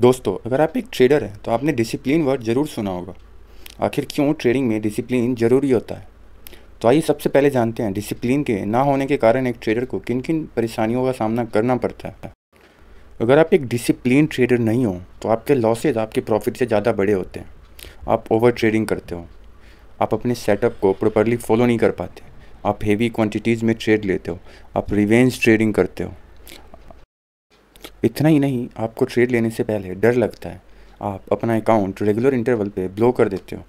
दोस्तों अगर आप एक ट्रेडर हैं तो आपने डिसिप्लिन वर्ड ज़रूर सुना होगा आखिर क्यों ट्रेडिंग में डिसिप्लिन ज़रूरी होता है तो आइए सबसे पहले जानते हैं डिसिप्लिन के ना होने के कारण एक ट्रेडर को किन किन परेशानियों का सामना करना पड़ता है अगर आप एक डिसिप्लिन ट्रेडर नहीं हो तो आपके लॉसेज आपके प्रॉफिट से ज़्यादा बड़े होते हैं आप ओवर ट्रेडिंग करते हो आप अपने सेटअप को प्रॉपरली फॉलो नहीं कर पाते आप हेवी क्वांटिटीज़ में ट्रेड लेते हो आप रिवेंज ट्रेडिंग करते हो इतना ही नहीं आपको ट्रेड लेने से पहले डर लगता है आप अपना अकाउंट रेगुलर इंटरवल पे ब्लो कर देते हो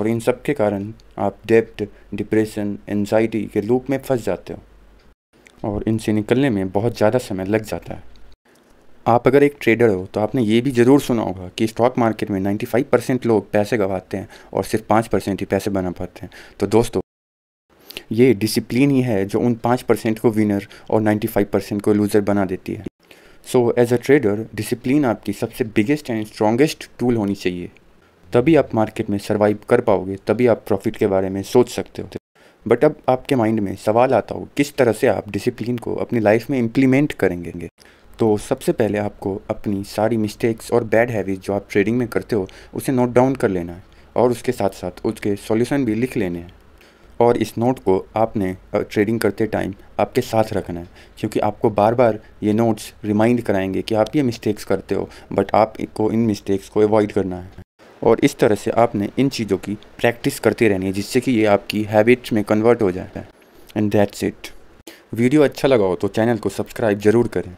और इन सब के कारण आप डेप्ट डिप्रेशन एनजाइटी के लूप में फंस जाते हो और इनसे निकलने में बहुत ज़्यादा समय लग जाता है आप अगर एक ट्रेडर हो तो आपने ये भी ज़रूर सुना होगा कि स्टॉक मार्केट में 95 परसेंट लोग पैसे गंवाते हैं और सिर्फ पाँच परसेंट ही पैसे बना पाते हैं तो दोस्तों ये डिसिप्लिन ही है जो उन पाँच परसेंट को विनर और 95 परसेंट को लूज़र बना देती है so as a trader discipline आपकी सबसे बिगेस्ट एंड स्ट्रॉन्गेस्ट टूल होनी चाहिए तभी आप मार्केट में सर्वाइव कर पाओगे तभी आप प्रॉफिट के बारे में सोच सकते हो बट अब आपके माइंड में सवाल आता हो किस तरह से आप डिसिप्लिन को अपनी लाइफ में इम्प्लीमेंट करेंगे तो सबसे पहले आपको अपनी सारी मिस्टेक्स और बैड हैबिट्स जो आप ट्रेडिंग में करते हो उसे नोट डाउन कर लेना है और उसके साथ साथ उसके सॉल्यूशन भी लिख लेने हैं और इस नोट को आपने ट्रेडिंग करते टाइम आपके साथ रखना है क्योंकि आपको बार बार ये नोट्स रिमाइंड कराएंगे कि आप ये मिस्टेक्स करते हो बट आपको इन मिस्टेक्स को अवॉइड करना है और इस तरह से आपने इन चीज़ों की प्रैक्टिस करते रहनी है जिससे कि ये आपकी हैबिट में कन्वर्ट हो जाता है एंड दैट्स इट वीडियो अच्छा लगा हो तो चैनल को सब्सक्राइब ज़रूर करें